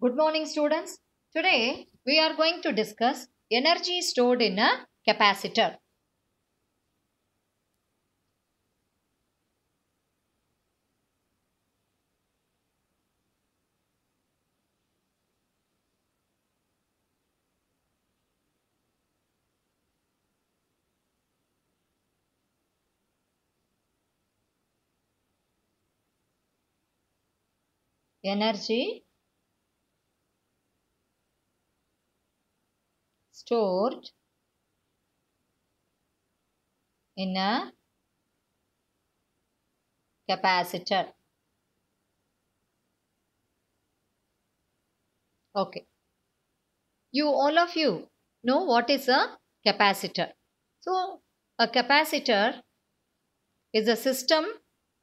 Good morning students. Today we are going to discuss energy stored in a capacitor. Energy stored in a capacitor. Okay. You all of you know what is a capacitor. So a capacitor is a system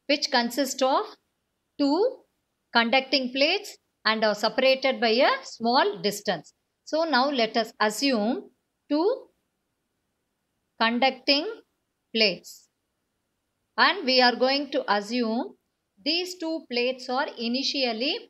which consists of two conducting plates and are separated by a small distance. So now let us assume two conducting plates and we are going to assume these two plates are initially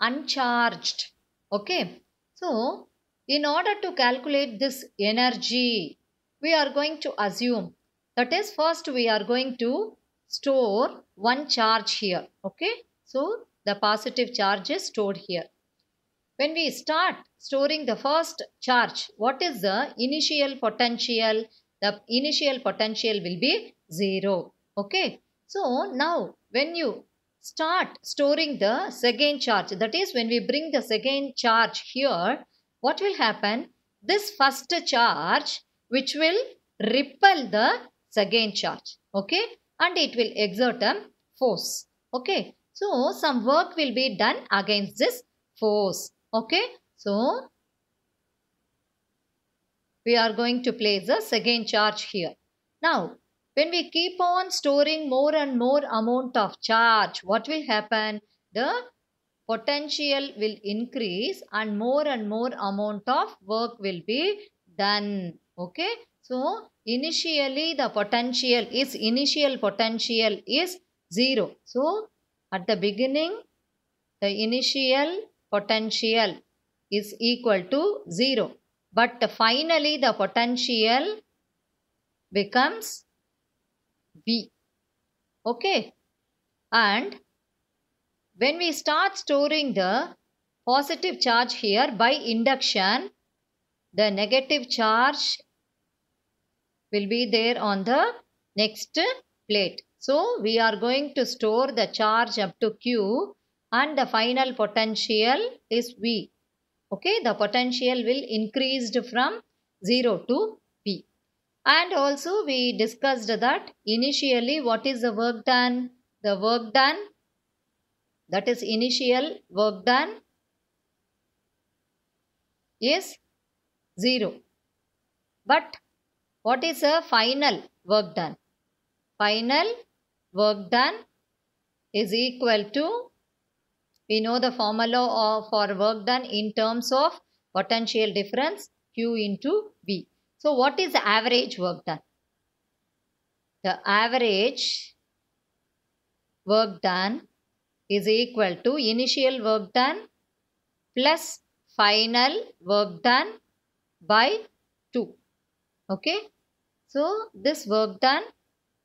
uncharged. Okay. So in order to calculate this energy we are going to assume that is first we are going to store one charge here. Okay. So the positive charge is stored here. When we start storing the first charge, what is the initial potential? The initial potential will be 0. Okay. So now when you start storing the second charge, that is when we bring the second charge here, what will happen? This first charge which will repel the second charge. Okay. And it will exert a force. Okay. So some work will be done against this force. Okay. So, we are going to place the second charge here. Now, when we keep on storing more and more amount of charge, what will happen? The potential will increase and more and more amount of work will be done. Okay. So, initially the potential is, initial potential is 0. So, at the beginning, the initial potential is equal to 0. But finally the potential becomes V. Okay. And when we start storing the positive charge here by induction, the negative charge will be there on the next plate. So we are going to store the charge up to Q and the final potential is V. Okay, the potential will increased from 0 to V. And also we discussed that initially what is the work done? The work done that is initial work done is 0. But what is the final work done? Final work done is equal to we know the formula for work done in terms of potential difference Q into V. So what is the average work done? The average work done is equal to initial work done plus final work done by 2. Okay. So this work done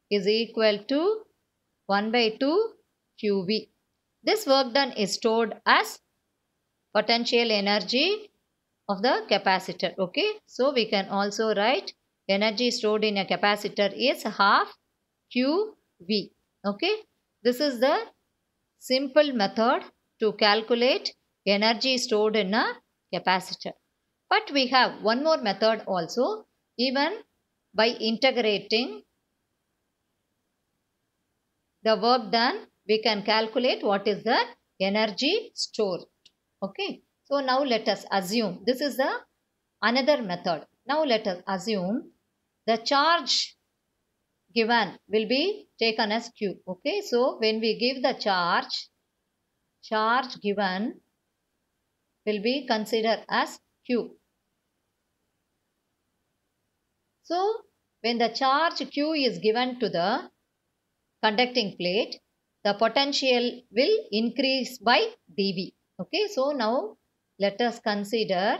is equal to 1 by 2 QV. This work done is stored as potential energy of the capacitor. Okay. So we can also write energy stored in a capacitor is half QV. Okay. This is the simple method to calculate energy stored in a capacitor. But we have one more method also even by integrating the work done we can calculate what is the energy stored. Okay. So now let us assume this is the another method. Now let us assume the charge given will be taken as Q. Okay. So when we give the charge, charge given will be considered as Q. So when the charge Q is given to the conducting plate, the potential will increase by dV. Okay, so now let us consider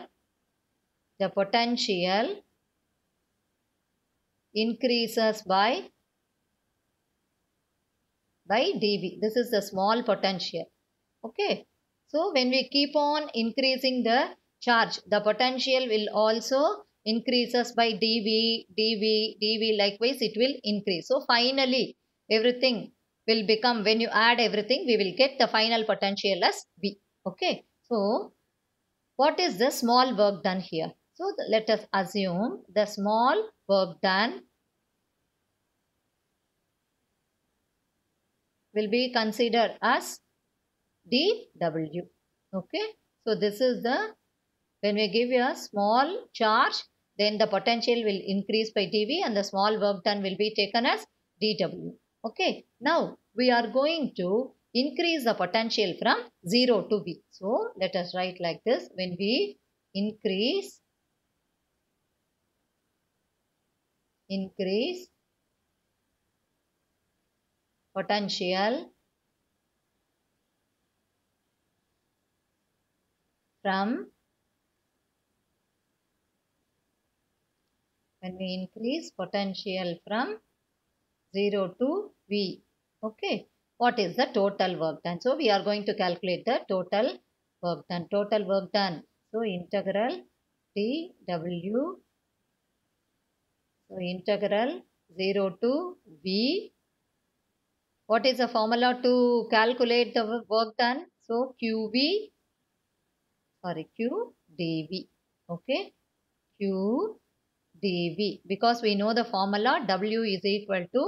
the potential increases by by dV. This is the small potential. Okay. So when we keep on increasing the charge, the potential will also increases by dV, dV, dV. Likewise, it will increase. So finally, everything will become when you add everything we will get the final potential as V. Okay. So what is the small work done here? So the, let us assume the small work done will be considered as dW. Okay. So this is the when we give a small charge then the potential will increase by dV and the small work done will be taken as dW. Okay, now we are going to increase the potential from 0 to V. So let us write like this when we increase increase potential from when we increase potential from 0 to V. Okay. What is the total work done? So, we are going to calculate the total work done. Total work done. So, integral dw. So, integral 0 to V. What is the formula to calculate the work done? So, QV. Sorry, QDV. Okay. Q dV because we know the formula W is equal to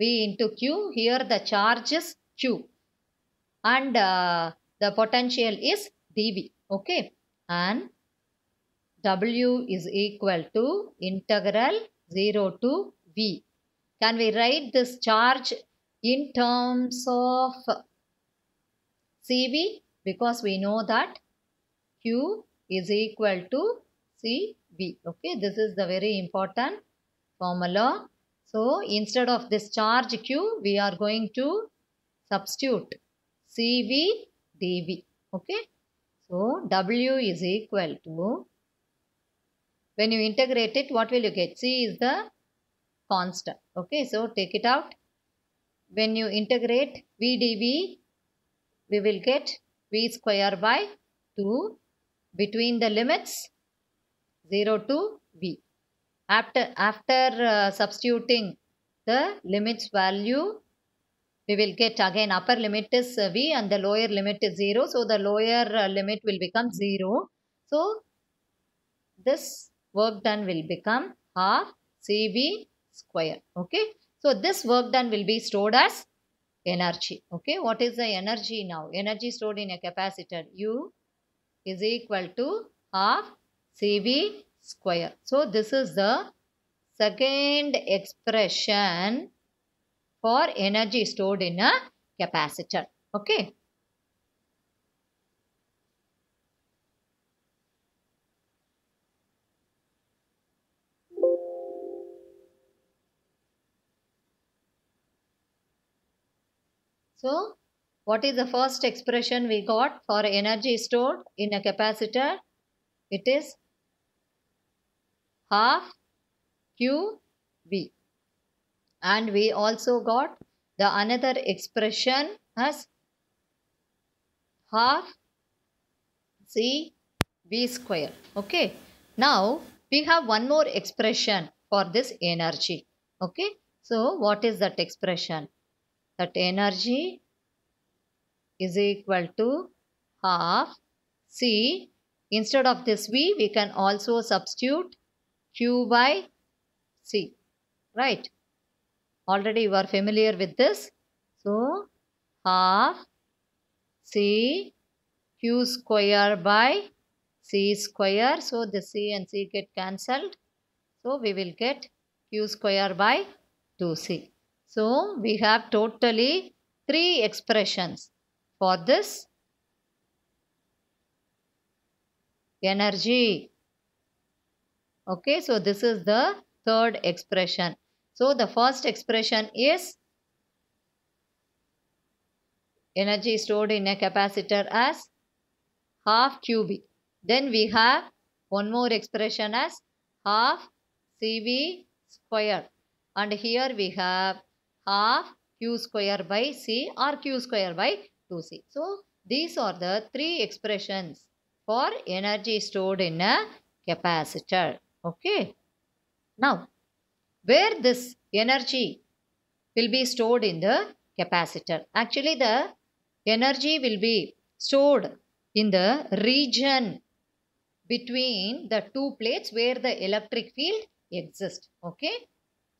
V into Q. Here the charge is Q and uh, the potential is dV. Okay. And W is equal to integral 0 to V. Can we write this charge in terms of CV? Because we know that Q is equal to C b okay this is the very important formula so instead of this charge q we are going to substitute cv dv okay so w is equal to when you integrate it what will you get c is the constant okay so take it out when you integrate dV, we will get v square by 2 between the limits 0 to b. After, after uh, substituting the limits value, we will get again upper limit is v and the lower limit is 0. So, the lower uh, limit will become 0. So, this work done will become half CV square. Okay. So, this work done will be stored as energy. Okay. What is the energy now? Energy stored in a capacitor U is equal to half CV square. So this is the second expression for energy stored in a capacitor. Okay. So, what is the first expression we got for energy stored in a capacitor? It is half qb and we also got the another expression as half c b square okay now we have one more expression for this energy okay so what is that expression that energy is equal to half c instead of this v we can also substitute Q by C. Right. Already you are familiar with this. So, half C Q square by C square. So, the C and C get cancelled. So, we will get Q square by 2C. So, we have totally three expressions for this energy. Okay, so this is the third expression. So the first expression is energy stored in a capacitor as half qb Then we have one more expression as half CV square. And here we have half Q square by C or Q square by 2C. So these are the three expressions for energy stored in a capacitor. Okay. Now, where this energy will be stored in the capacitor. Actually, the energy will be stored in the region between the two plates where the electric field exists. Okay.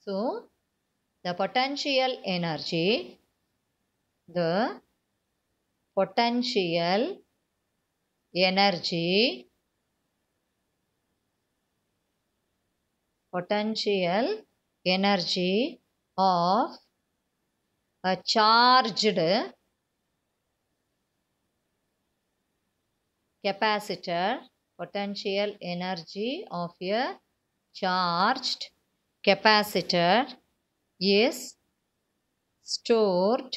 So, the potential energy, the potential energy potential energy of a charged capacitor potential energy of a charged capacitor is stored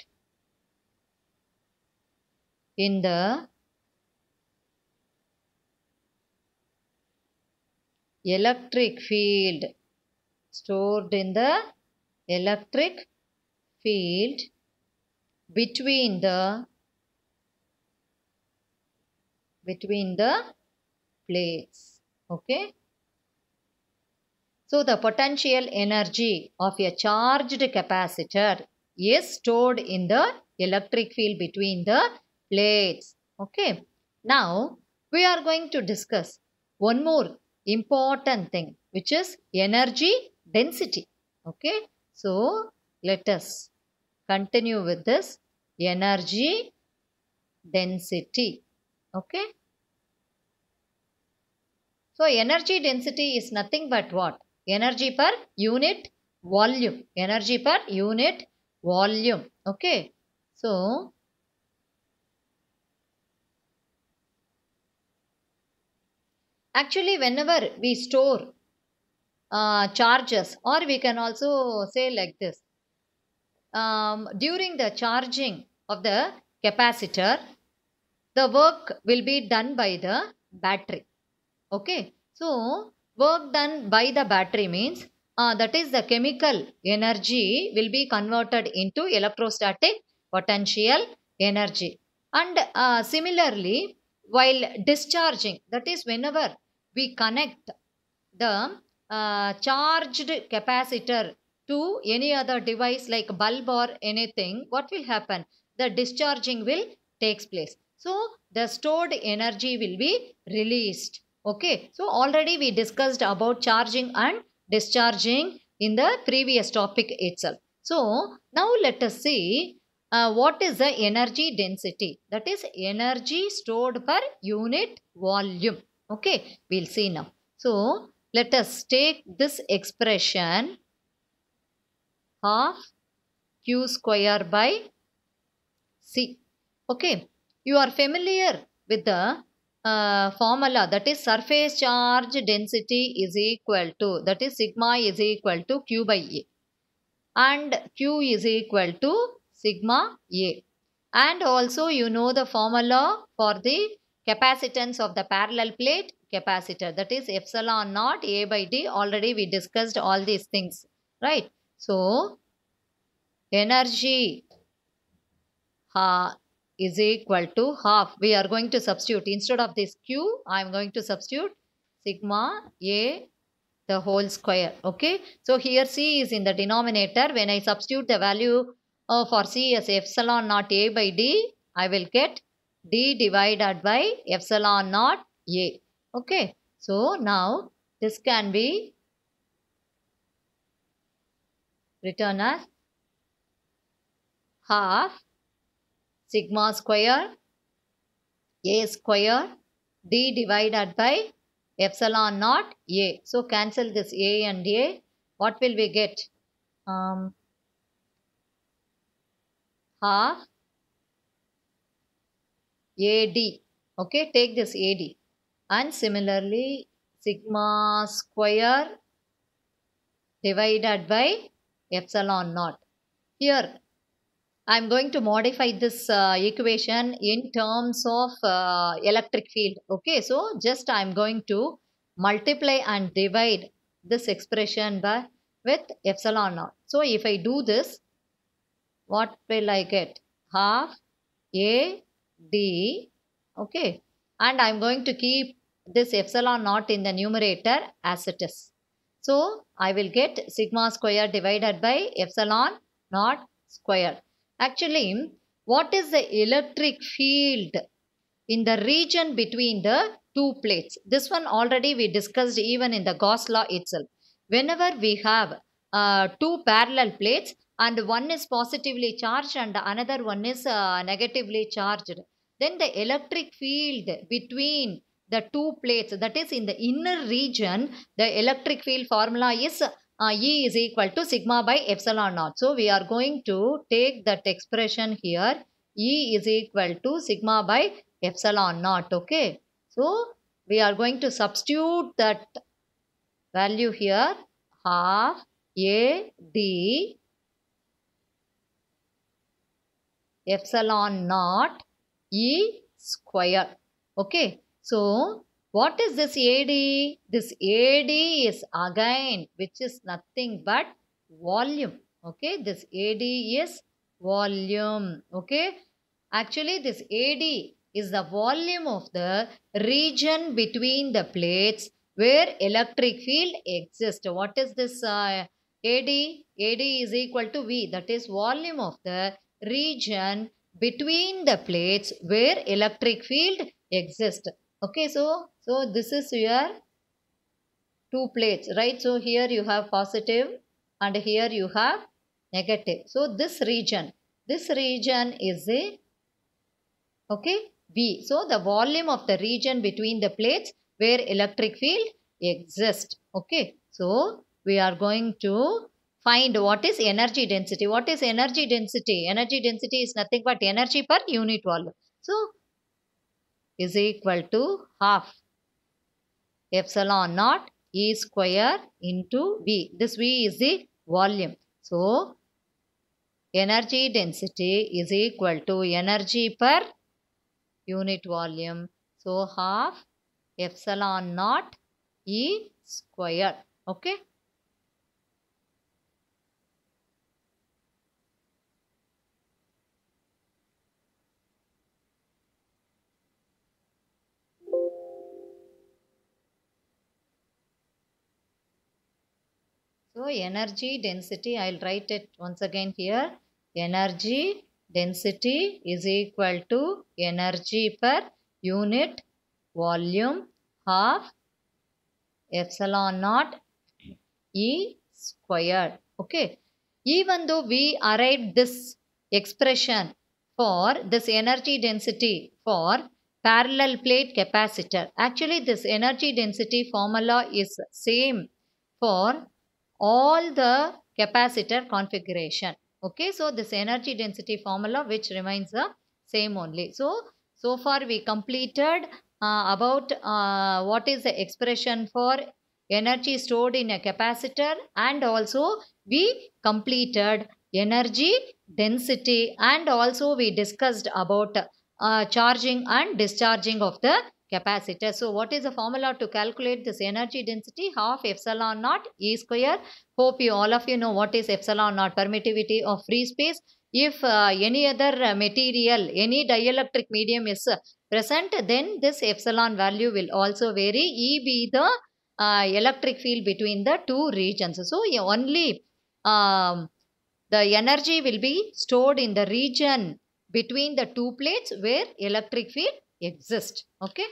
in the electric field stored in the electric field between the between the plates okay so the potential energy of a charged capacitor is stored in the electric field between the plates okay now we are going to discuss one more important thing which is energy density. Okay. So, let us continue with this energy density. Okay. So, energy density is nothing but what? Energy per unit volume. Energy per unit volume. Okay. So, Actually, whenever we store uh, charges, or we can also say like this um, during the charging of the capacitor, the work will be done by the battery. Okay, so work done by the battery means uh, that is the chemical energy will be converted into electrostatic potential energy and uh, similarly while discharging that is whenever we connect the uh, charged capacitor to any other device like bulb or anything, what will happen? The discharging will takes place. So, the stored energy will be released. Okay. So, already we discussed about charging and discharging in the previous topic itself. So, now let us see uh, what is the energy density? That is energy stored per unit volume. Okay, we'll see now. So, let us take this expression half q square by c. Okay, you are familiar with the uh, formula that is surface charge density is equal to that is sigma is equal to q by a and q is equal to sigma a and also you know the formula for the Capacitance of the parallel plate, capacitor, that is epsilon naught A by D. Already we discussed all these things, right? So, energy uh, is equal to half. We are going to substitute. Instead of this Q, I am going to substitute sigma A the whole square. Okay. So, here C is in the denominator. When I substitute the value uh, for C as epsilon naught A by D, I will get d divided by epsilon naught a. Okay. So now this can be written as half sigma square a square d divided by epsilon naught a. So cancel this a and a. What will we get? Um, half AD. Okay, take this AD. And similarly, sigma square divided by epsilon naught. Here, I am going to modify this uh, equation in terms of uh, electric field. Okay, so just I am going to multiply and divide this expression by with epsilon naught. So if I do this, what will I get? Half A D okay and I'm going to keep this epsilon naught in the numerator as it is. So I will get sigma square divided by epsilon naught square. Actually what is the electric field in the region between the two plates? This one already we discussed even in the Gauss law itself. Whenever we have uh, two parallel plates and one is positively charged and another one is uh, negatively charged then the electric field between the two plates that is in the inner region the electric field formula is uh, E is equal to sigma by epsilon naught. So we are going to take that expression here. E is equal to sigma by epsilon naught. Okay. So we are going to substitute that value here. Half A D epsilon naught E square. Okay. So, what is this AD? This AD is again which is nothing but volume. Okay. This AD is volume. Okay. Actually, this AD is the volume of the region between the plates where electric field exists. What is this uh, AD? AD is equal to V that is volume of the region between the plates where electric field exists. Okay, so, so this is your two plates, right? So here you have positive and here you have negative. So this region, this region is a, okay, V. So the volume of the region between the plates where electric field exists. Okay, so we are going to find what is energy density. What is energy density? Energy density is nothing but energy per unit volume. So, is equal to half epsilon naught E square into V. This V is the volume. So, energy density is equal to energy per unit volume. So, half epsilon naught E square. Okay. So energy density, I will write it once again here. Energy density is equal to energy per unit volume half epsilon naught E squared. Okay. Even though we arrived this expression for this energy density for parallel plate capacitor. Actually this energy density formula is same for all the capacitor configuration. Okay, so this energy density formula which remains the same only. So, so far we completed uh, about uh, what is the expression for energy stored in a capacitor and also we completed energy density and also we discussed about uh, charging and discharging of the capacitor. So what is the formula to calculate this energy density? Half epsilon naught E square. Hope you all of you know what is epsilon naught permittivity of free space. If uh, any other uh, material, any dielectric medium is uh, present, then this epsilon value will also vary. E be the uh, electric field between the two regions. So only um, the energy will be stored in the region between the two plates where electric field exist. Okay.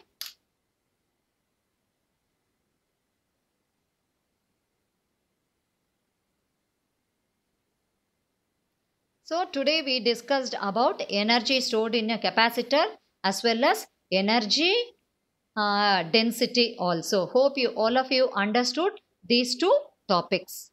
So today we discussed about energy stored in a capacitor as well as energy uh, density also. Hope you all of you understood these two topics.